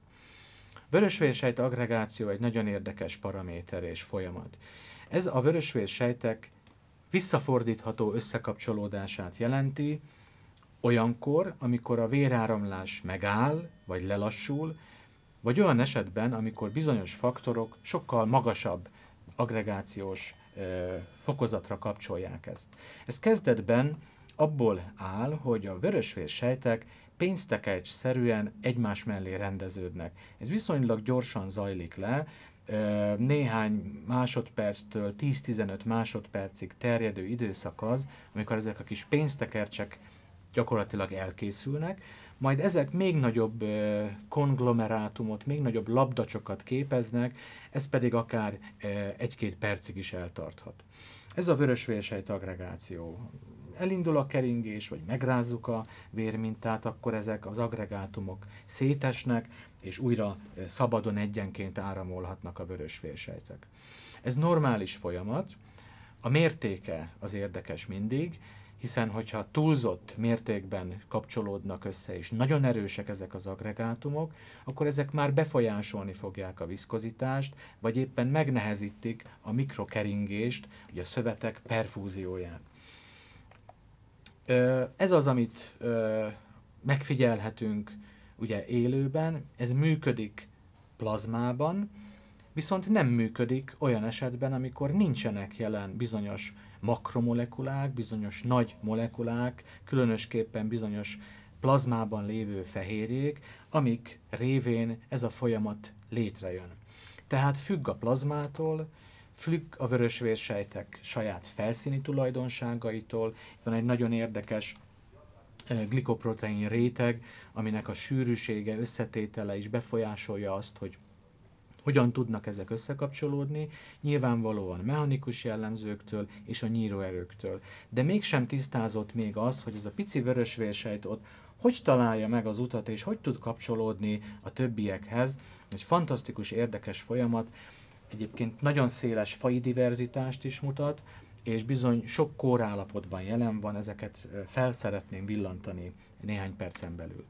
Vörösvérsejt agregáció egy nagyon érdekes paraméter és folyamat. Ez a vörösvérsejtek visszafordítható összekapcsolódását jelenti olyankor, amikor a véráramlás megáll vagy lelassul, vagy olyan esetben, amikor bizonyos faktorok sokkal magasabb agregációs fokozatra kapcsolják ezt. Ez kezdetben abból áll, hogy a vörösvér sejtek pénztekercs-szerűen egymás mellé rendeződnek. Ez viszonylag gyorsan zajlik le, néhány másodperctől 10-15 másodpercig terjedő időszak az, amikor ezek a kis pénztekercsek gyakorlatilag elkészülnek, majd ezek még nagyobb konglomerátumot, még nagyobb labdacsokat képeznek, ez pedig akár egy-két percig is eltarthat. Ez a vörösvérsejt agregáció. Elindul a keringés, vagy megrázzuk a vérmintát, akkor ezek az agregátumok szétesnek, és újra szabadon egyenként áramolhatnak a vörösvérsejtek. Ez normális folyamat, a mértéke az érdekes mindig, hiszen hogyha túlzott mértékben kapcsolódnak össze, és nagyon erősek ezek az agregátumok, akkor ezek már befolyásolni fogják a viszkozitást, vagy éppen megnehezítik a mikrokeringést, ugye a szövetek perfúzióját. Ez az, amit megfigyelhetünk ugye élőben, ez működik plazmában, viszont nem működik olyan esetben, amikor nincsenek jelen bizonyos makromolekulák, bizonyos nagy molekulák, különösképpen bizonyos plazmában lévő fehérjék, amik révén ez a folyamat létrejön. Tehát függ a plazmától, függ a vörösvérsejtek saját felszíni tulajdonságaitól. Itt van egy nagyon érdekes glikoprotein réteg, aminek a sűrűsége, összetétele is befolyásolja azt, hogy hogyan tudnak ezek összekapcsolódni? Nyilvánvalóan mechanikus jellemzőktől és a nyíróerőktől. De mégsem tisztázott még az, hogy ez a pici vörös ott hogy találja meg az utat, és hogy tud kapcsolódni a többiekhez. Ez fantasztikus, érdekes folyamat. Egyébként nagyon széles fai diverzitást is mutat, és bizony sok kórállapotban jelen van, ezeket fel szeretném villantani néhány percen belül.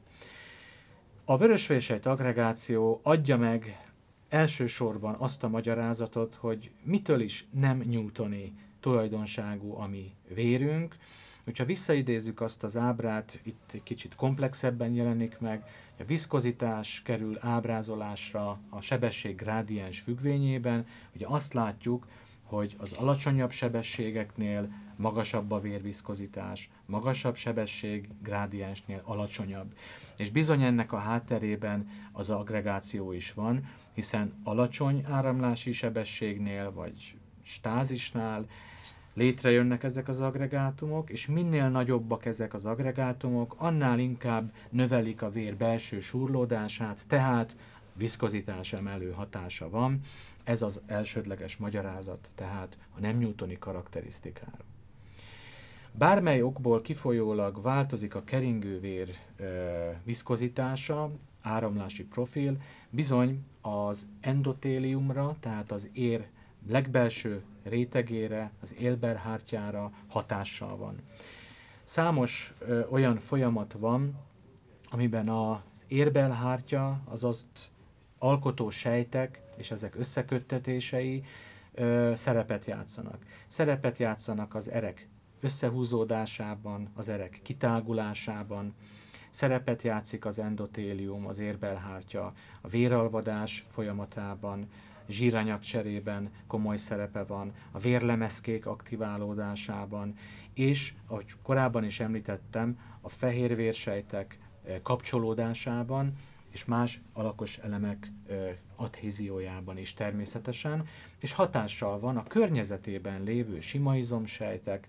A vörösvérsejt agregáció adja meg elsősorban azt a magyarázatot, hogy mitől is nem Newtoni tulajdonságú a mi vérünk. Hogyha visszaidézzük azt az ábrát, itt egy kicsit komplexebben jelenik meg, a viszkozitás kerül ábrázolásra a sebesség gradiens függvényében, ugye azt látjuk, hogy az alacsonyabb sebességeknél magasabb a vérviszkozitás, magasabb sebesség grádiensnél alacsonyabb. És bizony ennek a hátterében az aggregáció is van, hiszen alacsony áramlási sebességnél vagy stázisnál létrejönnek ezek az agregátumok, és minél nagyobbak ezek az agregátumok, annál inkább növelik a vér belső surlódását, tehát viszkozitás emelő hatása van. Ez az elsődleges magyarázat, tehát a nem newtoni karakterisztikára. Bármely okból kifolyólag változik a keringővér ö, viszkozitása, áramlási profil, Bizony az endotéliumra, tehát az ér legbelső rétegére, az élberhártyára hatással van. Számos ö, olyan folyamat van, amiben az érbelhártya, azaz alkotó sejtek és ezek összeköttetései ö, szerepet játszanak. Szerepet játszanak az erek összehúzódásában, az erek kitágulásában, Szerepet játszik az endotélium, az érbelhártya, a véralvadás folyamatában, zsíranyag cserében komoly szerepe van, a vérlemezkék aktiválódásában, és, ahogy korábban is említettem, a fehér vérsejtek eh, kapcsolódásában, és más alakos elemek eh, adhéziójában is természetesen, és hatással van a környezetében lévő simaizomsejtek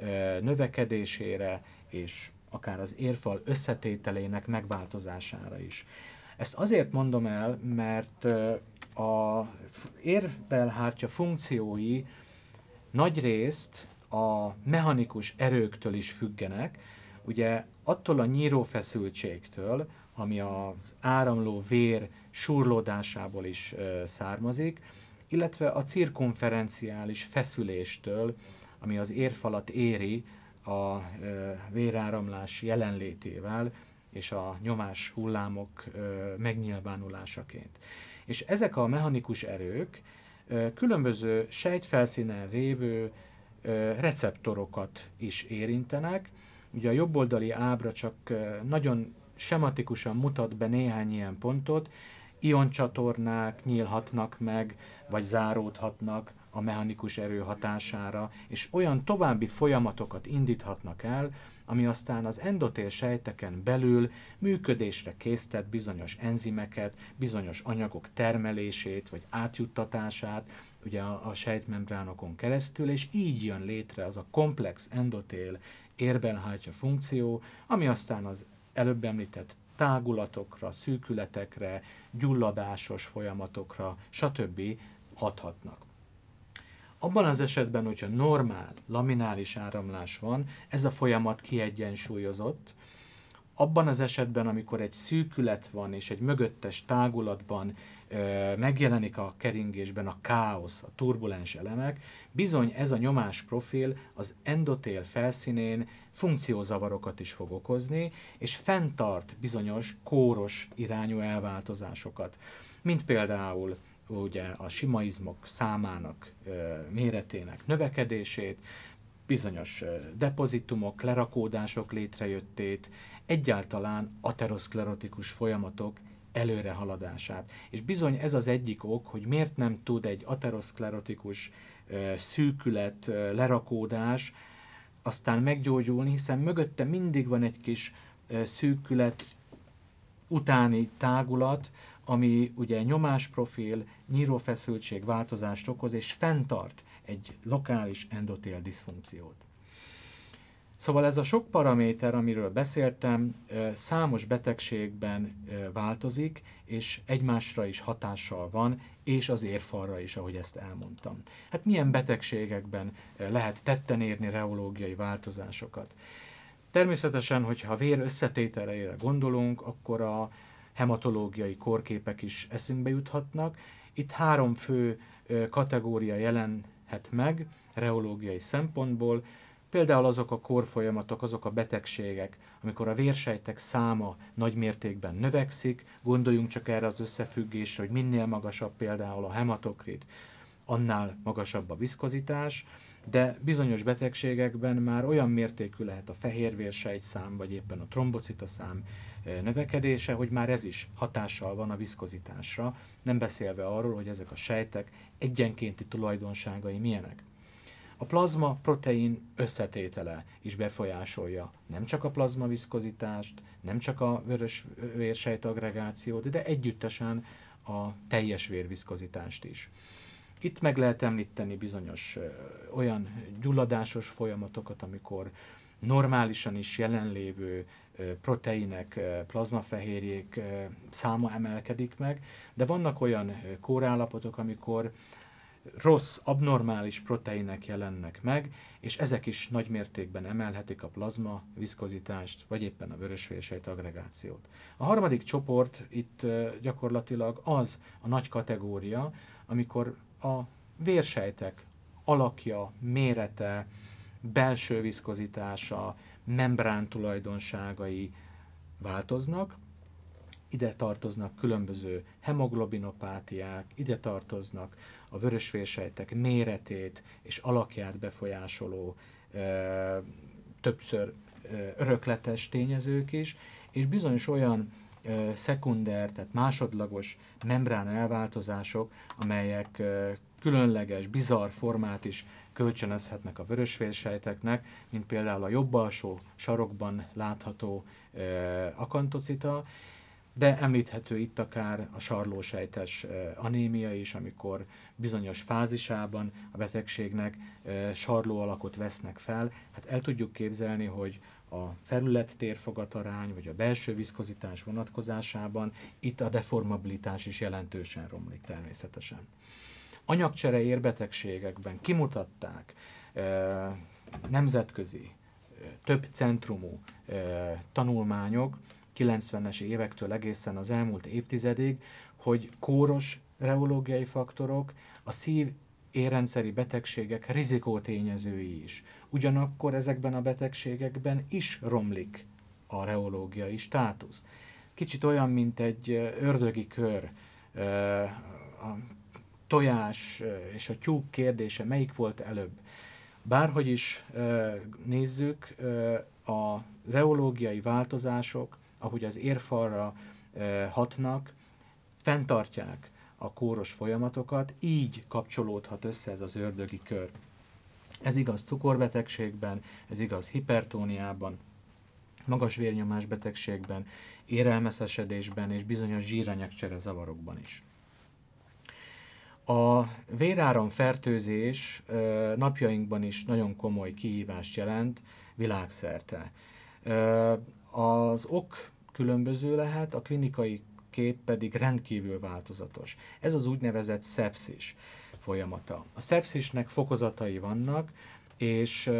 eh, növekedésére és akár az érfal összetételének megváltozására is. Ezt azért mondom el, mert a érbelhártya funkciói nagy részt a mechanikus erőktől is függenek, ugye attól a nyírófeszültségtől, ami az áramló vér surlódásából is származik, illetve a cirkumferenciális feszüléstől, ami az érfalat éri, a véráramlás jelenlétével és a nyomás hullámok megnyilvánulásaként. És ezek a mechanikus erők különböző sejtfelszínen révő receptorokat is érintenek. Ugye a jobboldali ábra csak nagyon sematikusan mutat be néhány ilyen pontot, ioncsatornák nyílhatnak meg, vagy záródhatnak, a mechanikus erő hatására, és olyan további folyamatokat indíthatnak el, ami aztán az endotél sejteken belül működésre késztet bizonyos enzimeket, bizonyos anyagok termelését vagy átjuttatását, ugye a, a sejtmembránokon keresztül, és így jön létre az a komplex endotél érbelhártya funkció, ami aztán az előbb említett tágulatokra, szűkületekre, gyulladásos folyamatokra, stb. hathatnak. Abban az esetben, hogyha normál, laminális áramlás van, ez a folyamat kiegyensúlyozott, abban az esetben, amikor egy szűkület van, és egy mögöttes tágulatban ö, megjelenik a keringésben a káosz, a turbulens elemek, bizony ez a nyomás profil az endotél felszínén funkciózavarokat is fog okozni, és fenntart bizonyos kóros irányú elváltozásokat, mint például ugye a simaizmok számának, méretének növekedését, bizonyos depozitumok, lerakódások létrejöttét, egyáltalán aterosklerotikus folyamatok előrehaladását. És bizony ez az egyik ok, hogy miért nem tud egy aterosklerotikus szűkület, lerakódás aztán meggyógyulni, hiszen mögötte mindig van egy kis szűkület utáni tágulat, ami ugye nyomásprofil, nyírófeszültség változást okoz, és fenntart egy lokális endotél diszfunkciót. Szóval ez a sok paraméter, amiről beszéltem, számos betegségben változik, és egymásra is hatással van, és az érfalra is, ahogy ezt elmondtam. Hát milyen betegségekben lehet tetten érni reológiai változásokat? Természetesen, hogyha vér összetételeire gondolunk, akkor a hematológiai korképek is eszünkbe juthatnak. Itt három fő kategória jelenhet meg reológiai szempontból, például azok a korfolyamatok, azok a betegségek, amikor a vérsejtek száma nagy mértékben növekszik, gondoljunk csak erre az összefüggésre, hogy minél magasabb például a hematokrit, annál magasabb a viszkozitás, de bizonyos betegségekben már olyan mértékű lehet a fehérvérsejt szám, vagy éppen a trombocita szám, növekedése, hogy már ez is hatással van a viszkozitásra, nem beszélve arról, hogy ezek a sejtek egyenkénti tulajdonságai milyenek. A plazma protein összetétele is befolyásolja nem csak a plazma viszkozitást, nem csak a vörös vérsejt agregációt, de együttesen a teljes vérviszkozitást is. Itt meg lehet említeni bizonyos olyan gyulladásos folyamatokat, amikor normálisan is jelenlévő proteinek, plazmafehérjék száma emelkedik meg, de vannak olyan kórállapotok, amikor rossz, abnormális proteinek jelennek meg, és ezek is nagy mértékben emelhetik a plazma viszkozitást, vagy éppen a vörösvérsejt agregációt. A harmadik csoport itt gyakorlatilag az a nagy kategória, amikor a vérsejtek alakja, mérete, belső viszkozitása, membrán tulajdonságai változnak. Ide tartoznak különböző hemoglobinopátiák, ide tartoznak a vörösvérsejtek méretét és alakját befolyásoló ö, többször ö, örökletes tényezők is, és bizonyos olyan ö, szekunder, tehát másodlagos membrán elváltozások, amelyek ö, különleges, bizarr formát is kölcsönözhetnek a vörösvérsejteknek, mint például a jobb alsó sarokban látható ö, akantocita, de említhető itt akár a sarlósejtes anémia is, amikor bizonyos fázisában a betegségnek sarló alakot vesznek fel. Hát el tudjuk képzelni, hogy a felület térfogatarány vagy a belső viszkozitás vonatkozásában itt a deformabilitás is jelentősen romlik természetesen anyagcsere érbetegségekben kimutatták nemzetközi, több centrumú tanulmányok, 90-es évektől egészen az elmúlt évtizedig, hogy kóros reológiai faktorok, a szív érrendszeri betegségek rizikótényezői is. Ugyanakkor ezekben a betegségekben is romlik a reológiai státusz. Kicsit olyan, mint egy ördögi kör a tojás és a tyúk kérdése melyik volt előbb. Bárhogy is nézzük, a reológiai változások, ahogy az érfalra hatnak, fenntartják a kóros folyamatokat, így kapcsolódhat össze ez az ördögi kör. Ez igaz cukorbetegségben, ez igaz hipertóniában, magas vérnyomás betegségben, érelmeszesedésben és bizonyos zsíranyagcsere zavarokban is. A véráram fertőzés napjainkban is nagyon komoly kihívást jelent világszerte. Az ok különböző lehet, a klinikai kép pedig rendkívül változatos. Ez az úgynevezett szepszis folyamata. A szepszisnek fokozatai vannak, és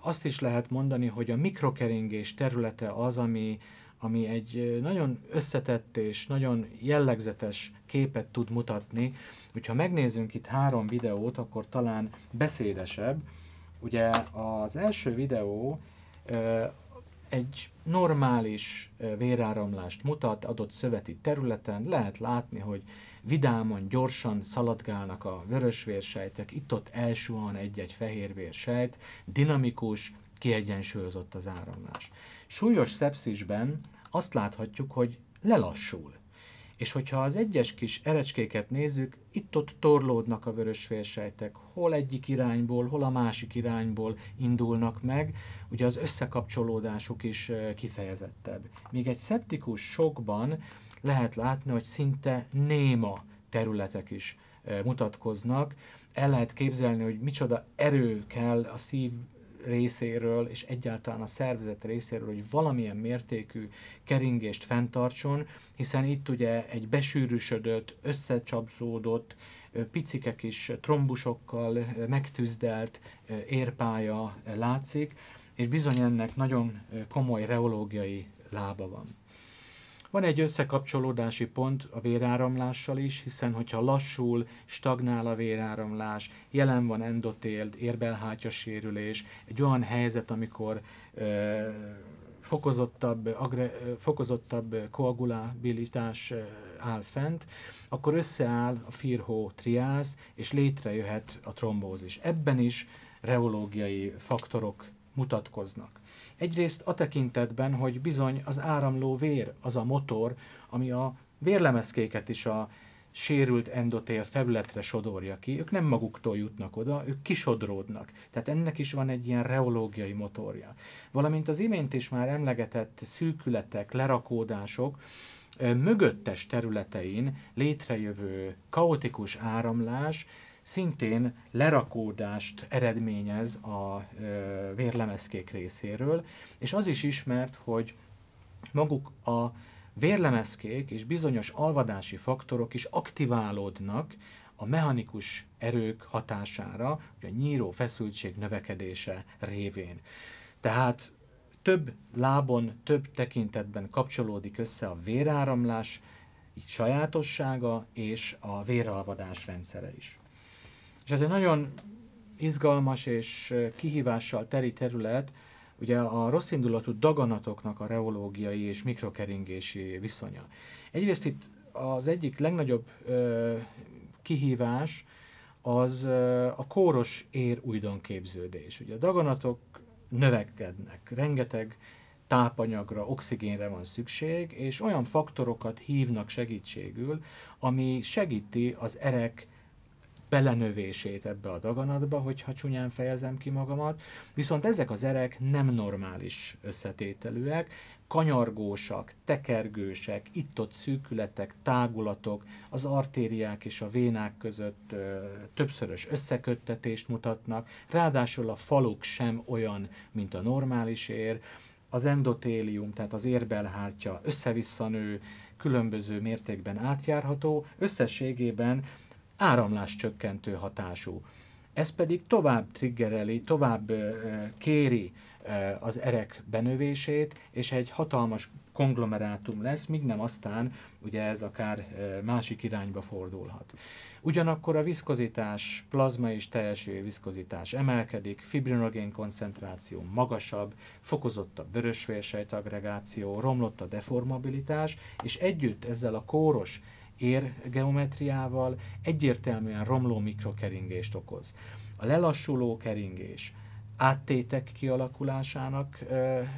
azt is lehet mondani, hogy a mikrokeringés területe az, ami, ami egy nagyon összetett és nagyon jellegzetes képet tud mutatni Úgyhogy ha megnézzünk itt három videót, akkor talán beszédesebb. Ugye az első videó egy normális véráramlást mutat adott szöveti területen, lehet látni, hogy vidáman, gyorsan szaladgálnak a vörösvérsejtek, itt-ott elsuhan egy-egy fehérvérsejt, dinamikus, kiegyensúlyozott az áramlás. Súlyos szepszisben azt láthatjuk, hogy lelassul. És hogyha az egyes kis erecskéket nézzük, itt-ott torlódnak a vörösfélsejtek, hol egyik irányból, hol a másik irányból indulnak meg, ugye az összekapcsolódásuk is kifejezettebb. Míg egy szeptikus sokban lehet látni, hogy szinte néma területek is mutatkoznak, el lehet képzelni, hogy micsoda erő kell a szív részéről, és egyáltalán a szervezet részéről, hogy valamilyen mértékű keringést fenntartson, hiszen itt ugye egy besűrűsödött, összecsapzódott, picike kis trombusokkal megtüzdelt érpája látszik, és bizony ennek nagyon komoly reológiai lába van. Van egy összekapcsolódási pont a véráramlással is, hiszen hogyha lassul, stagnál a véráramlás, jelen van endotéld, érbelhátya sérülés, egy olyan helyzet, amikor ö, fokozottabb, agre, fokozottabb koagulabilitás áll fent, akkor összeáll a firhó triász, és létrejöhet a trombózis. Ebben is reológiai faktorok mutatkoznak. Egyrészt a tekintetben, hogy bizony az áramló vér az a motor, ami a vérlemezkéket is a sérült endotél felületre sodorja ki, ők nem maguktól jutnak oda, ők kisodródnak. Tehát ennek is van egy ilyen reológiai motorja. Valamint az imént is már emlegetett szűkületek, lerakódások, mögöttes területein létrejövő kaotikus áramlás szintén lerakódást eredményez a vérlemezkék részéről, és az is ismert, hogy maguk a vérlemezkék és bizonyos alvadási faktorok is aktiválódnak a mechanikus erők hatására, a nyíró feszültség növekedése révén. Tehát több lábon, több tekintetben kapcsolódik össze a véráramlás sajátossága és a véralvadás rendszere is. És ez egy nagyon izgalmas és kihívással teri terület, ugye a rossz indulatú daganatoknak a reológiai és mikrokeringési viszonya. Egyrészt itt az egyik legnagyobb ö, kihívás az ö, a kóros ér újdonképződés, Ugye a daganatok növekednek, rengeteg tápanyagra, oxigénre van szükség, és olyan faktorokat hívnak segítségül, ami segíti az erek belenövését ebbe a daganatba, hogyha csúnyán fejezem ki magamat. Viszont ezek az erek nem normális összetételűek, kanyargósak, tekergősek, itt-ott szűkületek, tágulatok, az artériák és a vénák között ö, többszörös összeköttetést mutatnak, ráadásul a faluk sem olyan, mint a normális ér, az endotélium, tehát az érbelhártya össze-visszanő, különböző mértékben átjárható, összességében áramlás csökkentő hatású. Ez pedig tovább triggereli, tovább kéri az erek benövését, és egy hatalmas konglomerátum lesz, míg nem aztán ugye ez akár másik irányba fordulhat. Ugyanakkor a viszkozitás, plazma és teljes viszkozitás emelkedik, fibrinogén koncentráció magasabb, fokozott a vörösvérsejt agregáció, romlott a deformabilitás, és együtt ezzel a kóros ér geometriával egyértelműen romló mikrokeringést okoz. A lelassuló keringés áttétek kialakulásának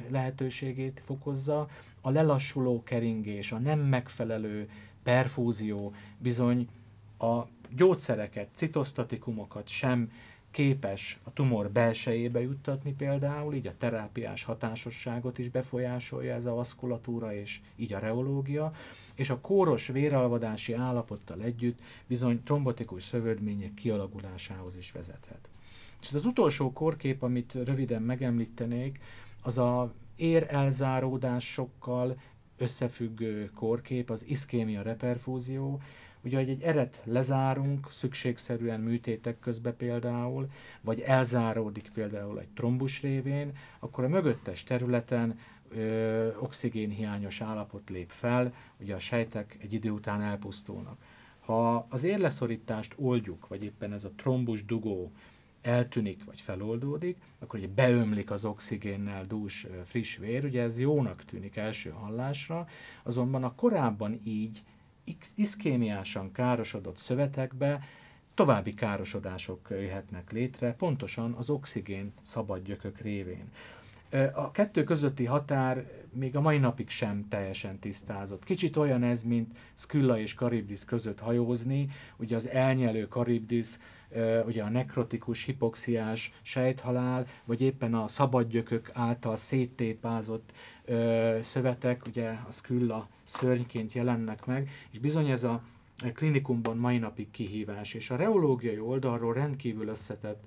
lehetőségét fokozza, a lelassuló keringés, a nem megfelelő perfúzió bizony a gyógyszereket, citostatikumokat sem képes a tumor belsejébe juttatni például, így a terápiás hatásosságot is befolyásolja ez a vaszkulatúra és így a reológia, és a kóros véralvadási állapottal együtt bizony trombotikus szövődmények kialakulásához is vezethet. És az utolsó korkép, amit röviden megemlítenék, az a ér elzáródásokkal összefüggő korkép, az iszkémia reperfúzió, Ugye, hogy egy eret lezárunk, szükségszerűen műtétek közben például, vagy elzáródik például egy trombus révén, akkor a mögöttes területen ö, oxigénhiányos állapot lép fel, ugye a sejtek egy idő után elpusztulnak. Ha az érleszorítást oldjuk, vagy éppen ez a trombus dugó eltűnik, vagy feloldódik, akkor ugye beömlik az oxigénnel dús friss vér, ugye ez jónak tűnik első hallásra, azonban a korábban így iszkémiásan károsodott szövetekbe további károsodások jöhetnek létre, pontosan az oxigén szabad gyökök révén. A kettő közötti határ még a mai napig sem teljesen tisztázott. Kicsit olyan ez, mint Skylla és Karibdis között hajózni, ugye az elnyelő Karibdis, ugye a nekrotikus, hipoxiás sejthalál, vagy éppen a szabadgyökök által széttépázott ö, szövetek, ugye a szkülla szörnyként jelennek meg, és bizony ez a e, klinikumban mai napig kihívás, és a reológiai oldalról rendkívül összetett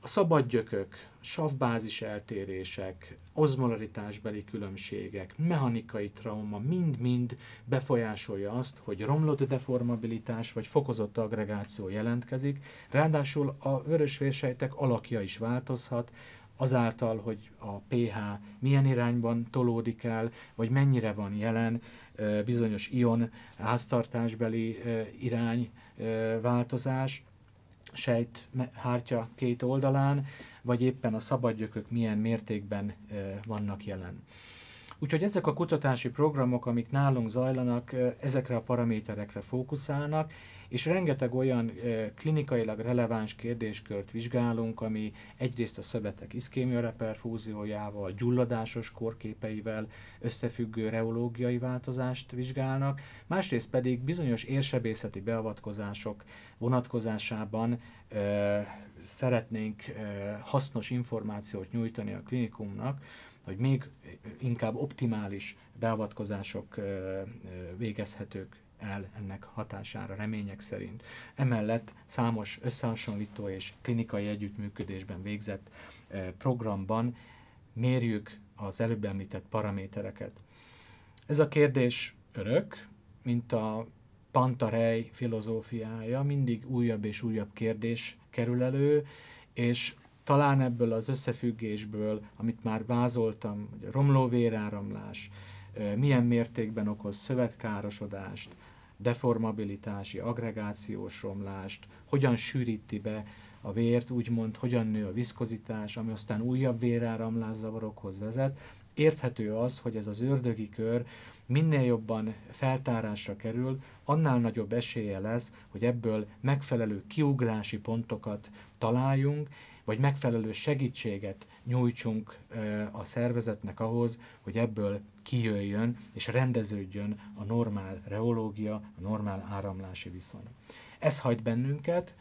a szabad gyökök, savbázis eltérések, ozmolaritásbeli különbségek, mechanikai trauma mind-mind befolyásolja azt, hogy romlott deformabilitás vagy fokozott agregáció jelentkezik, ráadásul a vörösvérsejtek alakja is változhat, azáltal, hogy a pH milyen irányban tolódik el, vagy mennyire van jelen bizonyos ion háztartásbeli irány változás, sejt hártya két oldalán, vagy éppen a szabadgyökök milyen mértékben vannak jelen. Úgyhogy ezek a kutatási programok, amik nálunk zajlanak, ezekre a paraméterekre fókuszálnak, és rengeteg olyan klinikailag releváns kérdéskört vizsgálunk, ami egyrészt a szövetek iszkémia reperfúziójával, gyulladásos korképeivel összefüggő reológiai változást vizsgálnak, másrészt pedig bizonyos érsebészeti beavatkozások vonatkozásában ö, szeretnénk ö, hasznos információt nyújtani a klinikumnak, vagy még inkább optimális beavatkozások végezhetők el ennek hatására remények szerint. Emellett számos összehasonlító és klinikai együttműködésben végzett programban mérjük az előbb említett paramétereket. Ez a kérdés örök, mint a Pantarej filozófiája, mindig újabb és újabb kérdés kerül elő, és talán ebből az összefüggésből, amit már vázoltam, hogy a romló véráramlás, milyen mértékben okoz szövetkárosodást, deformabilitási, agregációs romlást, hogyan sűríti be a vért, úgymond hogyan nő a viszkozitás, ami aztán újabb véráramlászavarokhoz vezet. Érthető az, hogy ez az ördögi kör minél jobban feltárásra kerül, annál nagyobb esélye lesz, hogy ebből megfelelő kiugrási pontokat találjunk, vagy megfelelő segítséget nyújtsunk a szervezetnek ahhoz, hogy ebből kijöjjön és rendeződjön a normál reológia, a normál áramlási viszony. Ez hagy bennünket,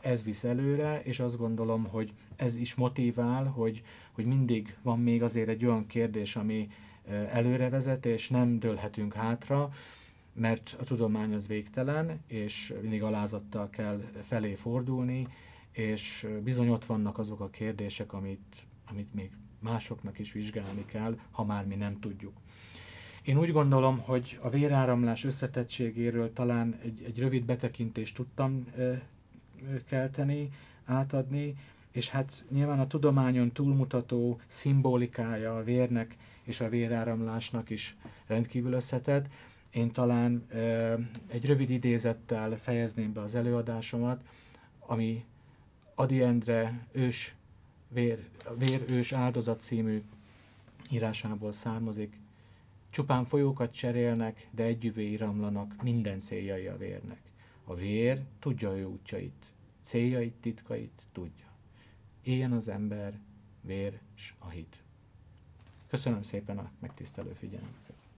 ez visz előre, és azt gondolom, hogy ez is motivál, hogy, hogy mindig van még azért egy olyan kérdés, ami előre vezet, és nem dőlhetünk hátra, mert a tudomány az végtelen, és mindig alázattal kell felé fordulni, és bizony ott vannak azok a kérdések, amit, amit még másoknak is vizsgálni kell, ha már mi nem tudjuk. Én úgy gondolom, hogy a véráramlás összetettségéről talán egy, egy rövid betekintést tudtam ö, kelteni, átadni, és hát nyilván a tudományon túlmutató szimbolikája a vérnek és a véráramlásnak is rendkívül összetett. Én talán ö, egy rövid idézettel fejezném be az előadásomat, ami Adi Endre ős, vér, ős áldozat című írásából származik. Csupán folyókat cserélnek, de együvé iramlanak minden céljai a vérnek. A vér tudja ő útjait, céljait, titkait tudja. Éljen az ember, vér s a hit. Köszönöm szépen a megtisztelő figyelmet.